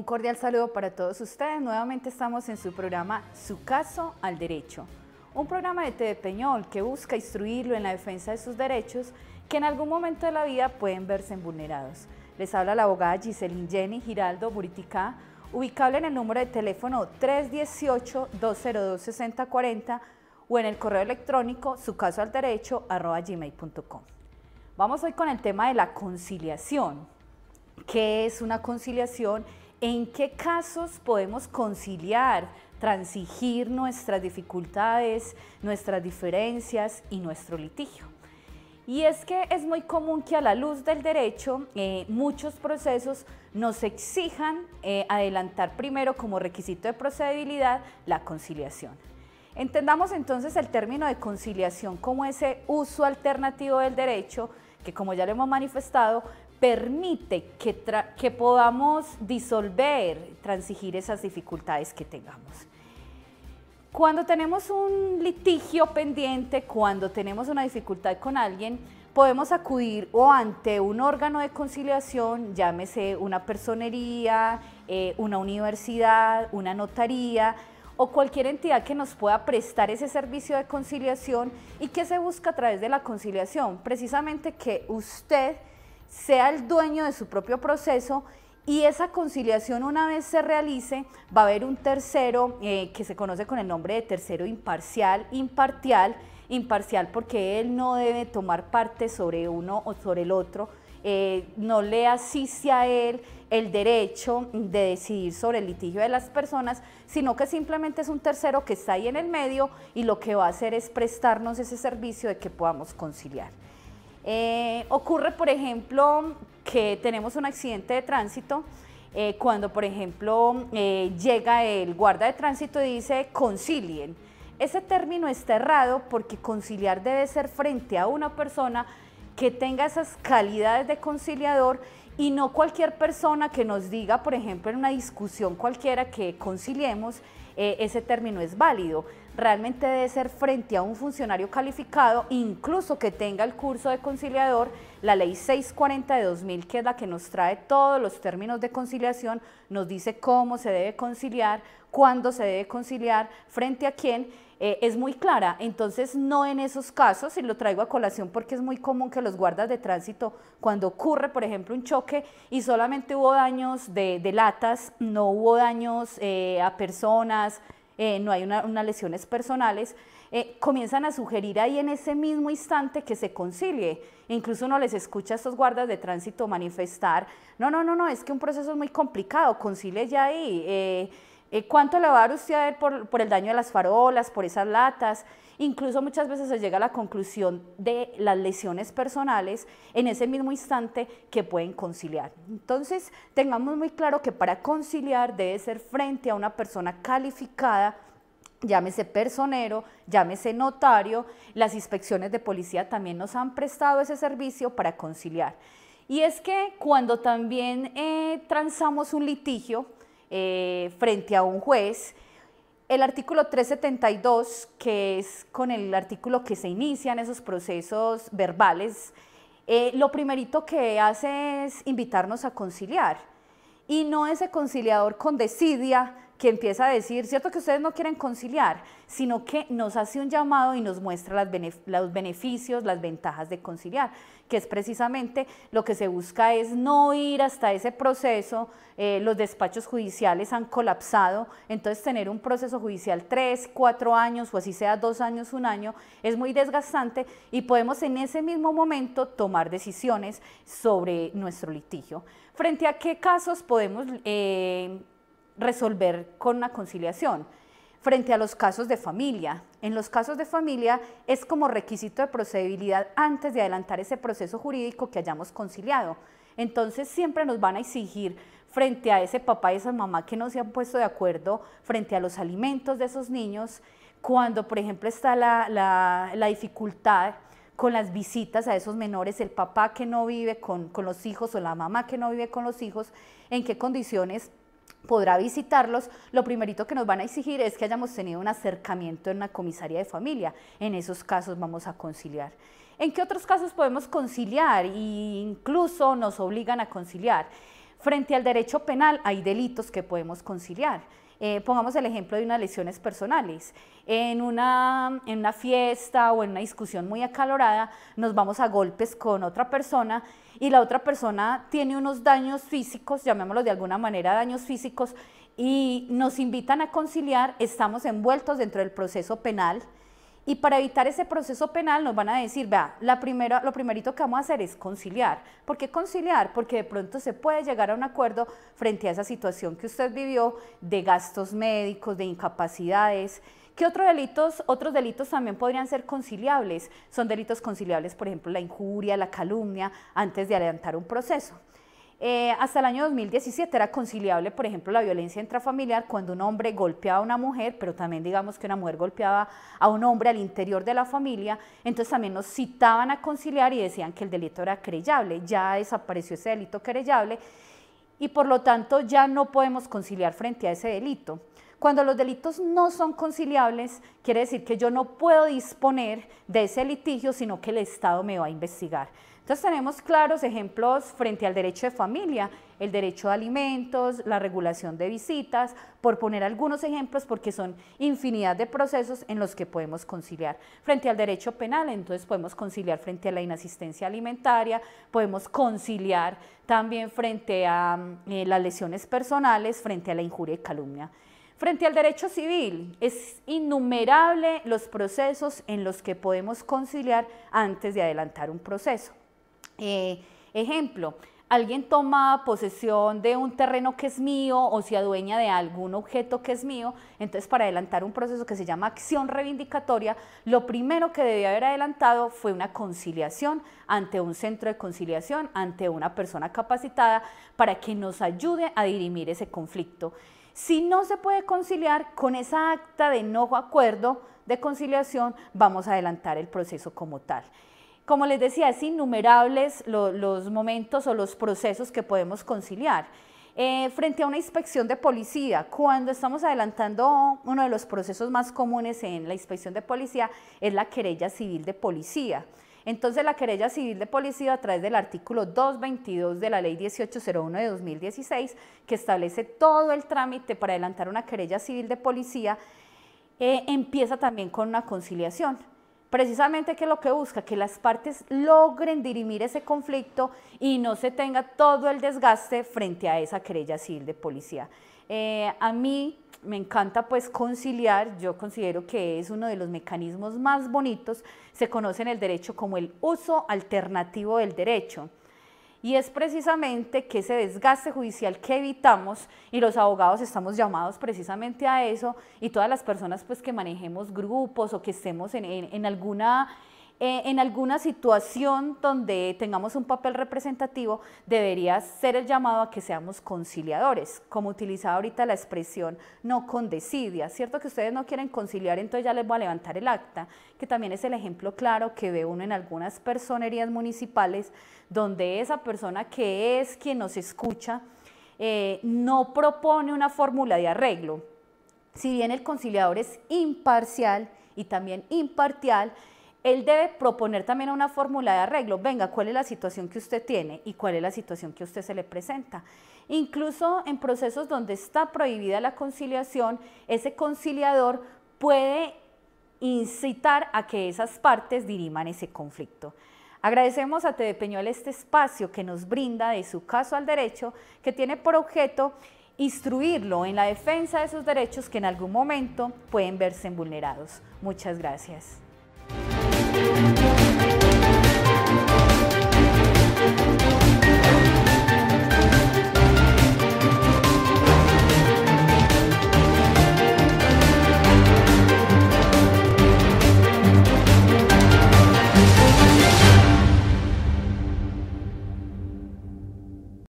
Un cordial saludo para todos ustedes. Nuevamente estamos en su programa Su caso al derecho. Un programa de TV Peñol que busca instruirlo en la defensa de sus derechos que en algún momento de la vida pueden verse vulnerados. Les habla la abogada Giseline Jenny Giraldo Buritica ubicable en el número de teléfono 318 202 o en el correo electrónico sucasoalderecho.gmail.com. Vamos hoy con el tema de la conciliación. ¿Qué es una conciliación? ¿En qué casos podemos conciliar, transigir nuestras dificultades, nuestras diferencias y nuestro litigio? Y es que es muy común que a la luz del derecho eh, muchos procesos nos exijan eh, adelantar primero como requisito de procedibilidad la conciliación. Entendamos entonces el término de conciliación como ese uso alternativo del derecho que como ya lo hemos manifestado, permite que, que podamos disolver, transigir esas dificultades que tengamos. Cuando tenemos un litigio pendiente, cuando tenemos una dificultad con alguien, podemos acudir o ante un órgano de conciliación, llámese una personería, eh, una universidad, una notaría o cualquier entidad que nos pueda prestar ese servicio de conciliación y que se busca a través de la conciliación, precisamente que usted sea el dueño de su propio proceso y esa conciliación una vez se realice va a haber un tercero eh, que se conoce con el nombre de tercero imparcial, imparcial, imparcial porque él no debe tomar parte sobre uno o sobre el otro, eh, no le asiste a él el derecho de decidir sobre el litigio de las personas, sino que simplemente es un tercero que está ahí en el medio y lo que va a hacer es prestarnos ese servicio de que podamos conciliar. Eh, ocurre, por ejemplo, que tenemos un accidente de tránsito. Eh, cuando, por ejemplo, eh, llega el guarda de tránsito y dice concilien. Ese término está errado porque conciliar debe ser frente a una persona que tenga esas calidades de conciliador y no cualquier persona que nos diga, por ejemplo, en una discusión cualquiera que conciliemos, ese término es válido realmente debe ser frente a un funcionario calificado, incluso que tenga el curso de conciliador, la ley 640 de 2000, que es la que nos trae todos los términos de conciliación, nos dice cómo se debe conciliar, cuándo se debe conciliar, frente a quién, eh, es muy clara. Entonces, no en esos casos, y lo traigo a colación porque es muy común que los guardas de tránsito, cuando ocurre, por ejemplo, un choque y solamente hubo daños de, latas, no hubo daños eh, a personas, eh, no hay unas lesiones personales, eh, comienzan a sugerir ahí en ese mismo instante que se concilie. Incluso uno les escucha a estos guardas de tránsito manifestar, no, no, no, no, es que un proceso es muy complicado, concilie ya ahí. Eh, eh, ¿Cuánto le va a dar usted por, el daño de las farolas, por esas latas? Incluso muchas veces se llega a la conclusión de las lesiones personales en ese mismo instante que pueden conciliar. Entonces, tengamos muy claro que para conciliar debe ser frente a una persona calificada, llámese personero, llámese notario. Las inspecciones de policía también nos han prestado ese servicio para conciliar. Y es que cuando también eh, transamos un litigio, eh, frente a un juez. El artículo 372, que es con el artículo que se inician esos procesos verbales, eh, lo primerito que hace es invitarnos a conciliar. Y no ese conciliador con desidia, que empieza a decir, cierto que ustedes no quieren conciliar, sino que nos hace un llamado y nos muestra los beneficios, las ventajas de conciliar, que es precisamente lo que se busca es no ir hasta ese proceso, eh, los despachos judiciales han colapsado, entonces tener un proceso judicial tres, cuatro años o así sea dos años, un año, es muy desgastante y podemos en ese mismo momento tomar decisiones sobre nuestro litigio. Frente a qué casos podemos... Eh, resolver con una conciliación frente a los casos de familia. En los casos de familia es como requisito de procedibilidad antes de adelantar ese proceso jurídico que hayamos conciliado. Entonces siempre nos van a exigir frente a ese papá y esa mamá que no se han puesto de acuerdo frente a los alimentos de esos niños, cuando por ejemplo está la, dificultad con las visitas a esos menores, el papá que no vive con, con los hijos o la mamá que no vive con los hijos, en qué condiciones podrá visitarlos, lo primerito que nos van a exigir es que hayamos tenido un acercamiento en la comisaría de familia. En esos casos vamos a conciliar. ¿En qué otros casos podemos conciliar? incluso nos obligan a conciliar. Frente al derecho penal hay delitos que podemos conciliar. Eh, pongamos el ejemplo de unas lesiones personales. En una, en una fiesta o en una discusión muy acalorada nos vamos a golpes con otra persona y la otra persona tiene unos daños físicos, llamémoslo de alguna manera daños físicos, y nos invitan a conciliar, estamos envueltos dentro del proceso penal y para evitar ese proceso penal nos van a decir, vea, la primera, lo primerito que vamos a hacer es conciliar. ¿Por qué conciliar? Porque de pronto se puede llegar a un acuerdo frente a esa situación que usted vivió de gastos médicos, de incapacidades. ¿Qué otros delitos, otros delitos también podrían ser conciliables? Son delitos conciliables, por ejemplo, la injuria, la calumnia, antes de adelantar un proceso. Eh, hasta el año 2017 era conciliable, por ejemplo, la violencia intrafamiliar cuando un hombre golpeaba a una mujer, pero también digamos que una mujer golpeaba a un hombre al interior de la familia. Entonces también nos citaban a conciliar y decían que el delito era creyable, Ya desapareció ese delito creyable y por lo tanto ya no podemos conciliar frente a ese delito. Cuando los delitos no son conciliables, quiere decir que yo no puedo disponer de ese litigio, sino que el Estado me va a investigar. Entonces tenemos claros ejemplos frente al derecho de familia, el derecho de alimentos, la regulación de visitas, por poner algunos ejemplos porque son infinidad de procesos en los que podemos conciliar. Frente al derecho penal, entonces podemos conciliar frente a la inasistencia alimentaria, podemos conciliar también frente a eh, las lesiones personales, frente a la injuria y calumnia. Frente al derecho civil, es innumerable los procesos en los que podemos conciliar antes de adelantar un proceso. Eh, ejemplo, alguien toma posesión de un terreno que es mío o se adueña de algún objeto que es mío, entonces para adelantar un proceso que se llama acción reivindicatoria, lo primero que debía haber adelantado fue una conciliación ante un centro de conciliación, ante una persona capacitada para que nos ayude a dirimir ese conflicto. Si no se puede conciliar con esa acta de no acuerdo de conciliación, vamos a adelantar el proceso como tal. Como les decía, es innumerables los momentos o los procesos que podemos conciliar. Eh, frente a una inspección de policía, cuando estamos adelantando uno de los procesos más comunes en la inspección de policía es la querella civil de policía. Entonces la querella civil de policía a través del artículo 222 de la ley 1801 de 2016, que establece todo el trámite para adelantar una querella civil de policía, eh, empieza también con una conciliación precisamente que lo que busca, que las partes logren dirimir ese conflicto y no se tenga todo el desgaste frente a esa querella civil de policía. Eh, a mí me encanta pues conciliar, yo considero que es uno de los mecanismos más bonitos, se conoce en el derecho como el uso alternativo del derecho y es precisamente que ese desgaste judicial que evitamos y los abogados estamos llamados precisamente a eso y todas las personas pues que manejemos grupos o que estemos en, en alguna eh, en alguna situación donde tengamos un papel representativo, debería ser el llamado a que seamos conciliadores, como utilizaba ahorita la expresión no condecidia, ¿cierto? Que ustedes no quieren conciliar, entonces ya les voy a levantar el acta, que también es el ejemplo claro que ve uno en algunas personerías municipales, donde esa persona que es quien nos escucha, eh, no propone una fórmula de arreglo. Si bien el conciliador es imparcial y también impartial, él debe proponer también una fórmula de arreglo. Venga, ¿cuál es la situación que usted tiene y cuál es la situación que usted se le presenta? Incluso en procesos donde está prohibida la conciliación, ese conciliador puede incitar a que esas partes diriman ese conflicto. Agradecemos a Tede Peñol este espacio que nos brinda de su caso al derecho, que tiene por objeto instruirlo en la defensa de sus derechos que en algún momento pueden verse vulnerados. Muchas gracias. Thank you.